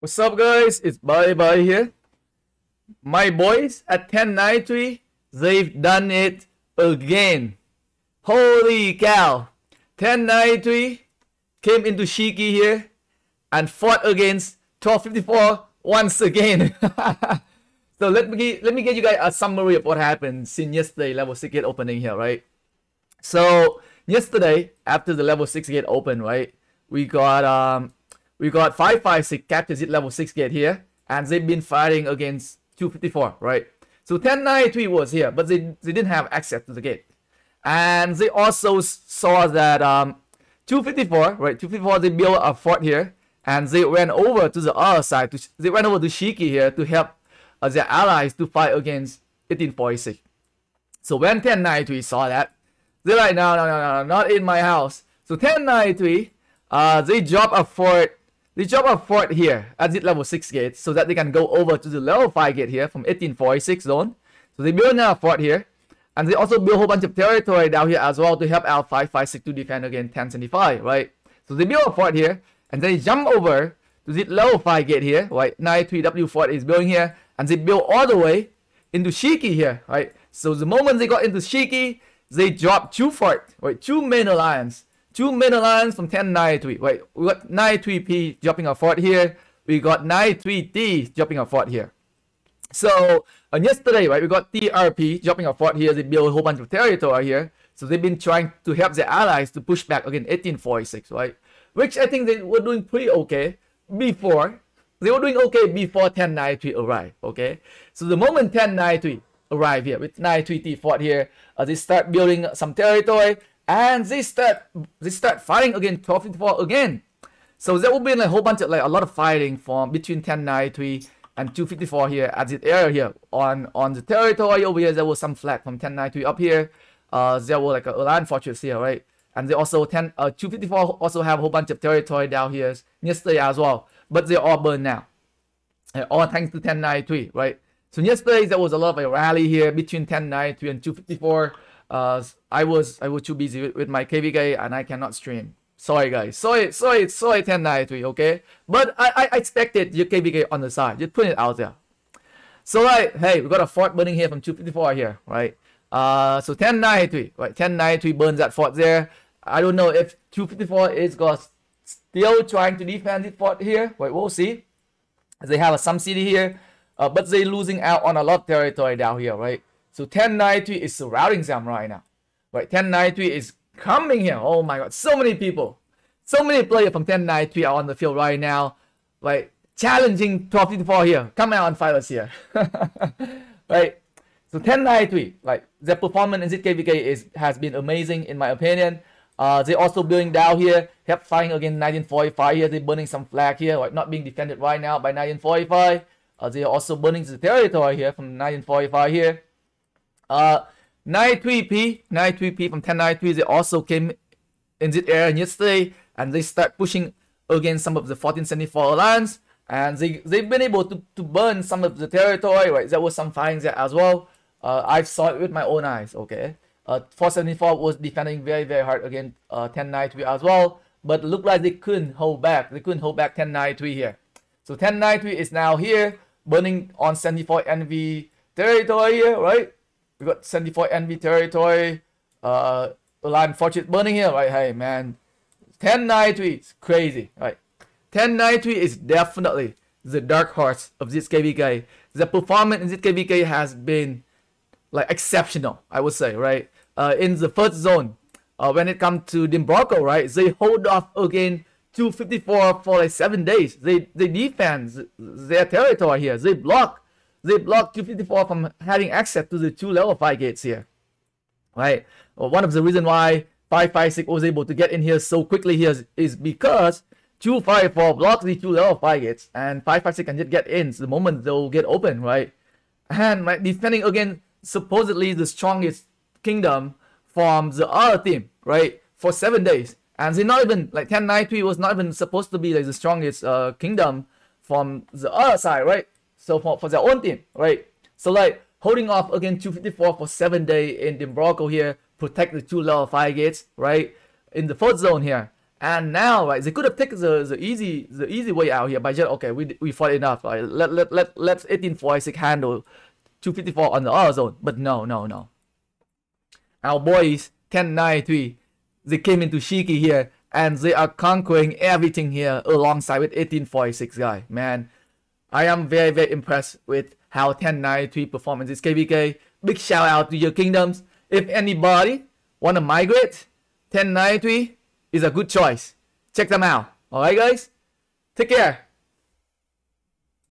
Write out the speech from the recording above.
What's up guys? It's Bye Bye here. My boys at 1093, they've done it again. Holy cow. 1093 came into Shiki here and fought against 1254 once again. so let me let me get you guys a summary of what happened since yesterday level 6 gate opening here, right? So yesterday after the level 6 gate opened, right? We got um we got 556 captains at level 6 gate here, and they've been fighting against 254, right? So 1093 was here, but they, they didn't have access to the gate. And they also saw that um, 254, right, 254, they built a fort here, and they went over to the other side, to, they went over to Shiki here to help uh, their allies to fight against 1846. So when 1093 saw that, they're like, no, no, no, no, not in my house. So 1093, uh, they dropped a fort they drop a fort here at the level 6 gate so that they can go over to the level 5 gate here from 1846 zone. So they build now a fort here. And they also build a whole bunch of territory down here as well to help out to defend against 1075, right? So they build a fort here. And then they jump over to the level 5 gate here, right? 93W fort is building here. And they build all the way into Shiki here, right? So the moment they got into Shiki, they dropped two fort, right? Two main alliance Two middle lines from 10, 9, 3. Wait, we got 9, 3, P dropping a fort here. We got 9, 3, D dropping a fort here. So on yesterday, right, we got TRP dropping a fort here. They build a whole bunch of territory here. So they've been trying to help their allies to push back again 1846, right? Which I think they were doing pretty okay before. They were doing okay before 1093 arrived, okay? So the moment 1093 arrived here with 93D fort here, uh, they start building some territory and they start they start fighting again Two fifty four again so there will be like a whole bunch of like a lot of fighting from between 1093 and 254 here at this area here on on the territory over here there was some flag from 1093 up here uh there were like a, a land fortress here right and they also 10 uh 254 also have a whole bunch of territory down here yesterday as well but they're all burned now and all thanks to 1093 right so yesterday there was a lot of a rally here between 1093 and 254 uh, I was I was too busy with, with my KVK and I cannot stream. Sorry guys, sorry, sorry, sorry 1093, okay? But I, I expected your KVK on the side, just put it out there. So right, hey, we got a fort burning here from 254 here, right? Uh, so 1093, right, 1093 burns that fort there. I don't know if 254 is got still trying to defend this fort here, Wait, we'll see. They have a, some city here, uh, but they are losing out on a lot of territory down here, right? So 1093 is surrounding them right now. Right, 1093 is coming here. Oh my god, so many people. So many players from 1093 are on the field right now. Right, challenging 1254 here. Come out and fight us here. right. So 1093, like their performance in ZKVK is has been amazing in my opinion. Uh, they also building down here, kept fighting against 1945 here. They're burning some flag here, right? not being defended right now by 1945. Uh, they are also burning the territory here from 1945 here. Uh, 923P, 93 p from 1093, they also came in this area yesterday and they start pushing against some of the 1474 lines and they, they've been able to, to burn some of the territory, right? There was some fines there as well. Uh, I saw it with my own eyes, okay? Uh, 474 was defending very, very hard against uh, 1093 as well, but looked like they couldn't hold back. They couldn't hold back 1093 here. So 1093 is now here, burning on 74 NV territory here, right? we got 74 envy territory. Uh, Align Fortune burning here, right? Hey, man. 10 night is crazy, right? 10 1093 is definitely the dark horse of this KVK. The performance in this KVK has been like exceptional, I would say, right? Uh, in the first zone, uh, when it comes to Dimbroko, right? They hold off again 254 for like seven days. They they defend their territory here. They block they block 254 from having access to the two level 5 gates here, right? Well, one of the reason why 556 was able to get in here so quickly here is, is because 254 blocks the two level 5 gates and 556 can just get in the moment they'll get open, right? And right, defending against supposedly the strongest kingdom from the other team, right? For seven days. And they not even like 1093 was not even supposed to be like the strongest uh, kingdom from the other side, right? so for, for their own team, right? So like holding off again 254 for seven day in the Morocco here, protect the two level five gates, right? In the fourth zone here. And now, right, they could have taken the, the easy the easy way out here by just okay, we we fought enough. Right? Let let let let 1846 handle 254 on the other zone. But no, no, no. Our boys 1093, they came into Shiki here and they are conquering everything here alongside with 1846 guy. Man, I am very, very impressed with how 1093 performances its KVK. Big shout out to your kingdoms. If anybody want to migrate, 1093 is a good choice. Check them out. Alright guys? Take care.